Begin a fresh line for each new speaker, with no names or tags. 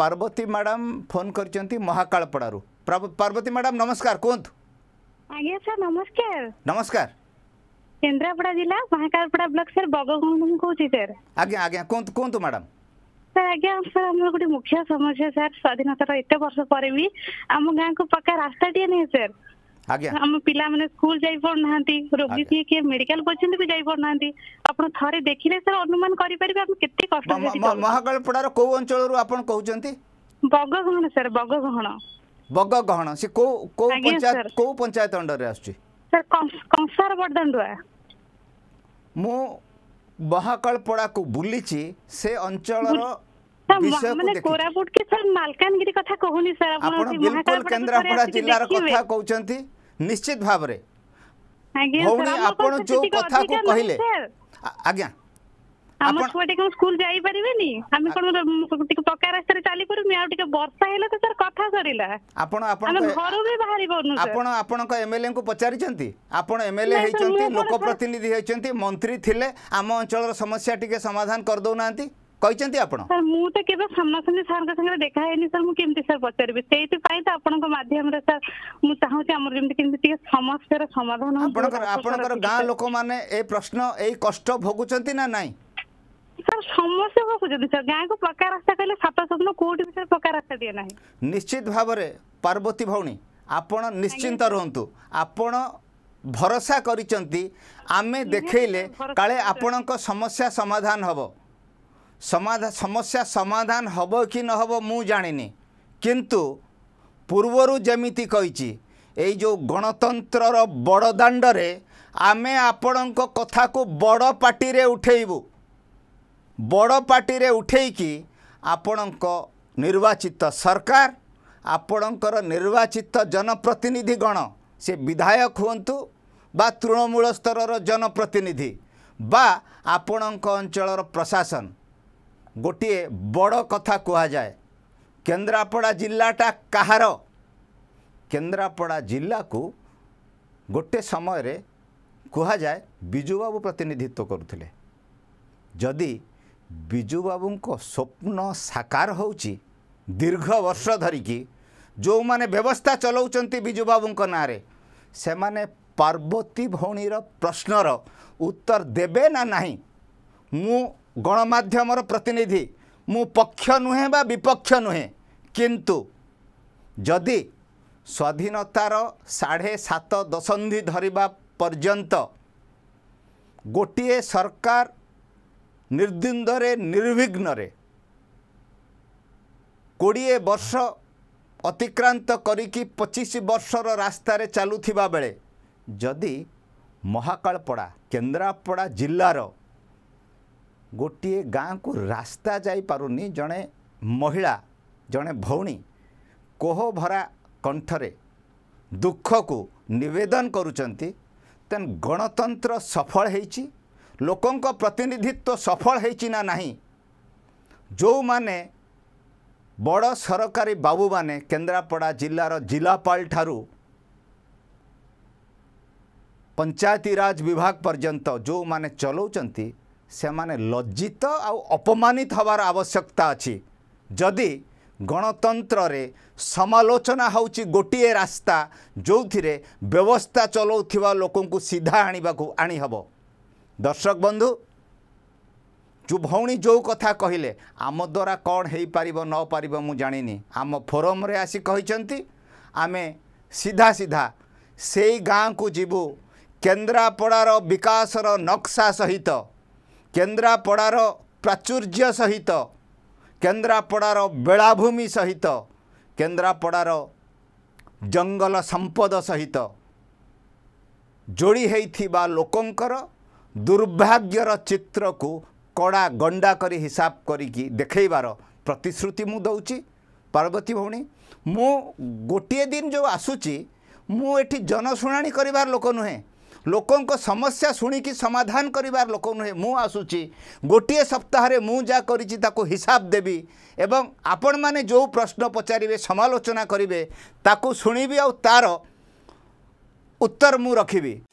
Parvati madam phone କରିଛନ୍ତି ମହାକାଳପଡ଼ାରୁ Parvati madam ନମସ୍କାର କୁହନ୍ତୁ
ଆଜ୍ଞା ସାର୍ ନମସ୍କାର ନମସ୍କାର କେନ୍ଦ୍ରାପଡ଼ା ଜିଲ୍ଲା ମହାକାଳପଡ଼ା ବ୍ଲକ ସାର୍ ବଗବନ୍ଧୁ କହୁଛି ସାର୍
ଆଜ୍ଞା ଆଜ୍ଞା କୁହନ୍ତୁ କୁହନ୍ତୁ ମ୍ୟାଡ଼ାମ୍
ସାର୍ ଆଜ୍ଞା ସାର୍ ଆମର ଗୋଟେ ମୁଖ୍ୟ ସମସ୍ୟା ସାର୍ ସ୍ୱାଧୀନତାର ଏତେ ବର୍ଷ ପରେ ବି ଆମ ଗାଁକୁ ପକ୍କା ରାସ୍ତାଟିଏ ନାହିଁ ସାର୍ ଆଜ୍ଞା ଆମ ପିଲାମାନେ ସ୍କୁଲ ଯାଇ ପାରୁନାହାନ୍ତି ରୋଗୀ କିଏ କିଏ ମେଡିକାଲ ପର୍ଯ୍ୟନ୍ତ ବି ଯାଇ ପାରୁନାହାନ୍ତି ଆପଣ ଥରେ ଦେଖିଲେ ସାର୍ ଅନୁମାନ କରିପାରିବେ ଆମେ କେତେ କଷ୍ଟ
ମହାକାଳପଡ଼ାର କୋଉ ଅଞ୍ଚଳରୁ ଆପଣ କହୁଛନ୍ତି
ବଗଗହଣ ସାର୍ ବଗଗହଣ
ବଗଗହଣ ସେ କୋଉ କୋଉ ପଞ୍ଚାୟତ କୋଉ ପଞ୍ଚାୟତ ଅଣ୍ଡରରେ ଆସୁଛି
ସାର୍ କଂସାର ବଡ଼ଦଣ୍ଡୁଆ ମୁଁ
ମହାକାଳପଡ଼ାକୁ ବୁଲିଛି ସେ ଅଞ୍ଚଳର କୋରାପୁଟ
କି ସାର୍ ମାଲକାନଗିରି କଥା କହୁନି ସାର୍ ଆପଣ ବିଲକୁଲ କେନ୍ଦ୍ରାପଡ଼ା ଜିଲ୍ଲାର କଥା
କହୁଛନ୍ତି ନିଶ୍ଚିତ ଭାବରେ
ଭଉଣୀ ଆପଣ ଯୋଉ କଥାକୁ କହିଲେ ଆଜ୍ଞା ଆମ ଛୁଆଟି କଣ ସ୍କୁଲ ଯାଇପାରିବେନି ଆମେ କଣ ଟିକେ ପକ୍କା ରାସ୍ତାରେ ଚାଲିପାରୁନି ଆଉ ଟିକେ ବର୍ଷା ହେଲେ ତ ସାର୍ କଥା ସରିଲା
ଆପଣ ଆପଣ ଘରୁ ବି ବାହାରି ପାରୁନୁ ଆପଣ ଆପଣଙ୍କ ଏମଏଲଏ ଙ୍କୁ ପଚାରିଛନ୍ତି ଆପଣ ଏମଏଲଏ ହେଇଛନ୍ତି ଲୋକ ପ୍ରତିନିଧି ହେଇଛନ୍ତି ମନ୍ତ୍ରୀ ଥିଲେ ଆମ ଅଞ୍ଚଳର ସମସ୍ୟା ଟିକେ ସମାଧାନ କରିଦେଉନାହାନ୍ତି କହିଛନ୍ତି ଆପଣ
ସାର୍ ମୁଁ ତ କେବେ ସାମ୍ନାସାମ୍ନି ସାର୍ଙ୍କ ସାଙ୍ଗରେ ଦେଖା ହେଇନି ସାର୍ ମୁଁ କେମିତି ସାର୍ ପଚାରିବି ସେଇଥିପାଇଁ ତ ଆପଣଙ୍କ ମାଧ୍ୟମରେ ସାର୍ ମୁଁ ଚାହୁଁଛି ଆମର ଯେମିତି କେମିତି ଟିକେ ସମସ୍ୟାର ସମାଧାନ ଆପଣଙ୍କର ଆପଣଙ୍କର ଗାଁ
ଲୋକମାନେ ଏ ପ୍ରଶ୍ନ ଏଇ କଷ୍ଟ ଭୋଗୁଛନ୍ତି
ନା ନାହିଁ ସାର୍ ସମସ୍ୟା ଭୋଗୁଛନ୍ତି ସାର୍ ଗାଁକୁ ପକ୍କା ରାସ୍ତା କହିଲେ ସାତ ସ୍ୱପ୍ନ କୋଉଠି ବି ସାର୍ ପକ୍କା ରାସ୍ତା ଦିଏ ନାହିଁ
ନିଶ୍ଚିତ ଭାବରେ ପାର୍ବତୀ ଭଉଣୀ ଆପଣ ନିଶ୍ଚିନ୍ତ ରୁହନ୍ତୁ ଆପଣ ଭରସା କରିଛନ୍ତି ଆମେ ଦେଖେଇଲେ କାଳେ ଆପଣଙ୍କ ସମସ୍ୟା ସମାଧାନ ହେବ ସମସ୍ୟା ସମାଧାନ ହେବ କି ନ ହେବ ମୁଁ ଜାଣିନି କିନ୍ତୁ ପୂର୍ବରୁ ଯେମିତି କହିଛି ଏଇ ଯେଉଁ ଗଣତନ୍ତ୍ରର ବଡ଼ ଦାଣ୍ଡରେ ଆମେ ଆପଣଙ୍କ କଥାକୁ ବଡ଼ ପାର୍ଟିରେ ଉଠେଇବୁ ବଡ଼ ପାର୍ଟିରେ ଉଠେଇକି ଆପଣଙ୍କ ନିର୍ବାଚିତ ସରକାର ଆପଣଙ୍କର ନିର୍ବାଚିତ ଜନପ୍ରତିନିଧି ଗଣ ସେ ବିଧାୟକ ହୁଅନ୍ତୁ ବା ତୃଣମୂଳ ସ୍ତରର ଜନପ୍ରତିନିଧି ବା ଆପଣଙ୍କ ଅଞ୍ଚଳର ପ୍ରଶାସନ ଗୋଟିଏ ବଡ଼ କଥା କୁହାଯାଏ କେନ୍ଦ୍ରାପଡ଼ା ଜିଲ୍ଲାଟା କାହାର କେନ୍ଦ୍ରାପଡ଼ା ଜିଲ୍ଲାକୁ ଗୋଟେ ସମୟରେ କୁହାଯାଏ ବିଜୁବାବୁ ପ୍ରତିନିଧିତ୍ୱ କରୁଥିଲେ ଯଦି ବିଜୁବାବୁଙ୍କ ସ୍ୱପ୍ନ ସାକାର ହେଉଛି ଦୀର୍ଘ ବର୍ଷ ଧରିକି ଯେଉଁମାନେ ବ୍ୟବସ୍ଥା ଚଲାଉଛନ୍ତି ବିଜୁବାବୁଙ୍କ ନାଁରେ ସେମାନେ ପାର୍ବତୀ ଭଉଣୀର ପ୍ରଶ୍ନର ଉତ୍ତର ଦେବେ ନା ନାହିଁ ମୁଁ ଗଣମାଧ୍ୟମର ପ୍ରତିନିଧି ମୁଁ ପକ୍ଷ ନୁହେଁ ବା ବିପକ୍ଷ ନୁହେଁ କିନ୍ତୁ ଯଦି ସ୍ୱାଧୀନତାର ସାଢ଼େ ସାତ ଦଶନ୍ଧି ଧରିବା ପର୍ଯ୍ୟନ୍ତ ଗୋଟିଏ ସରକାର ନିର୍ଦ୍ଦିନ୍ଦରେ ନିର୍ବିଘ୍ନରେ କୋଡ଼ିଏ ବର୍ଷ ଅତିକ୍ରାନ୍ତ କରିକି ପଚିଶ ବର୍ଷର ରାସ୍ତାରେ ଚାଲୁଥିବା ବେଳେ ଯଦି ମହାକାଳପଡ଼ା କେନ୍ଦ୍ରାପଡ଼ା ଜିଲ୍ଲାର गोटे गाँ को रास्ता जापार जड़े महिला जड़े भौणी कोहभरा कंठरे दुख को नवेदन कर गणतंत्र सफल हो लोक प्रतिनिधित्व सफल हो ना जो मैने बड़ सरकारी बाबू मैने केन्द्रापड़ा जिलार जिलापाल पंचायती राज विभाग पर्यंत जो मैंने चलाउंट ସେମାନେ ଲଜ୍ଜିତ ଆଉ ଅପମାନିତ ହେବାର ଆବଶ୍ୟକତା ଅଛି ଯଦି ଗଣତନ୍ତ୍ରରେ ସମାଲୋଚନା ହେଉଛି ଗୋଟିଏ ରାସ୍ତା ଯେଉଁଥିରେ ବ୍ୟବସ୍ଥା ଚଲାଉଥିବା ଲୋକଙ୍କୁ ସିଧା ଆଣିବାକୁ ଆଣିହେବ ଦର୍ଶକ ବନ୍ଧୁ ଯେଉଁ ଭଉଣୀ ଯେଉଁ କଥା କହିଲେ ଆମ ଦ୍ୱାରା କ'ଣ ହୋଇପାରିବ ନ ପାରିବ ମୁଁ ଜାଣିନି ଆମ ଫୋରମ୍ରେ ଆସି କହିଛନ୍ତି ଆମେ ସିଧା ସିଧା ସେଇ ଗାଁକୁ ଯିବୁ କେନ୍ଦ୍ରାପଡ଼ାର ବିକାଶର ନକ୍ସା ସହିତ କେନ୍ଦ୍ରାପଡ଼ାର ପ୍ରାଚୁର୍ଯ୍ୟ ସହିତ କେନ୍ଦ୍ରାପଡ଼ାର ବେଳାଭୂମି ସହିତ କେନ୍ଦ୍ରାପଡ଼ାର ଜଙ୍ଗଲ ସମ୍ପଦ ସହିତ ଯୋଡ଼ି ହେଇଥିବା ଲୋକଙ୍କର ଦୁର୍ଭାଗ୍ୟର ଚିତ୍ରକୁ କଡ଼ା ଗଣ୍ଡା କରି ହିସାବ କରିକି ଦେଖେଇବାର ପ୍ରତିଶ୍ରୁତି ମୁଁ ଦେଉଛି ପାର୍ବତୀ ଭଉଣୀ ମୁଁ ଗୋଟିଏ ଦିନ ଯେଉଁ ଆସୁଛି ମୁଁ ଏଠି ଜନଶୁଣାଣି କରିବାର ଲୋକ ନୁହେଁ ଲୋକଙ୍କ ସମସ୍ୟା ଶୁଣିକି ସମାଧାନ କରିବାର ଲୋକ ନୁହେଁ ମୁଁ ଆସୁଛି ଗୋଟିଏ ସପ୍ତାହରେ ମୁଁ ଯାହା କରିଛି ତାକୁ ହିସାବ ଦେବି ଏବଂ ଆପଣମାନେ ଯେଉଁ ପ୍ରଶ୍ନ ପଚାରିବେ ସମାଲୋଚନା କରିବେ ତାକୁ ଶୁଣିବି ଆଉ ତା'ର ଉତ୍ତର ମୁଁ ରଖିବି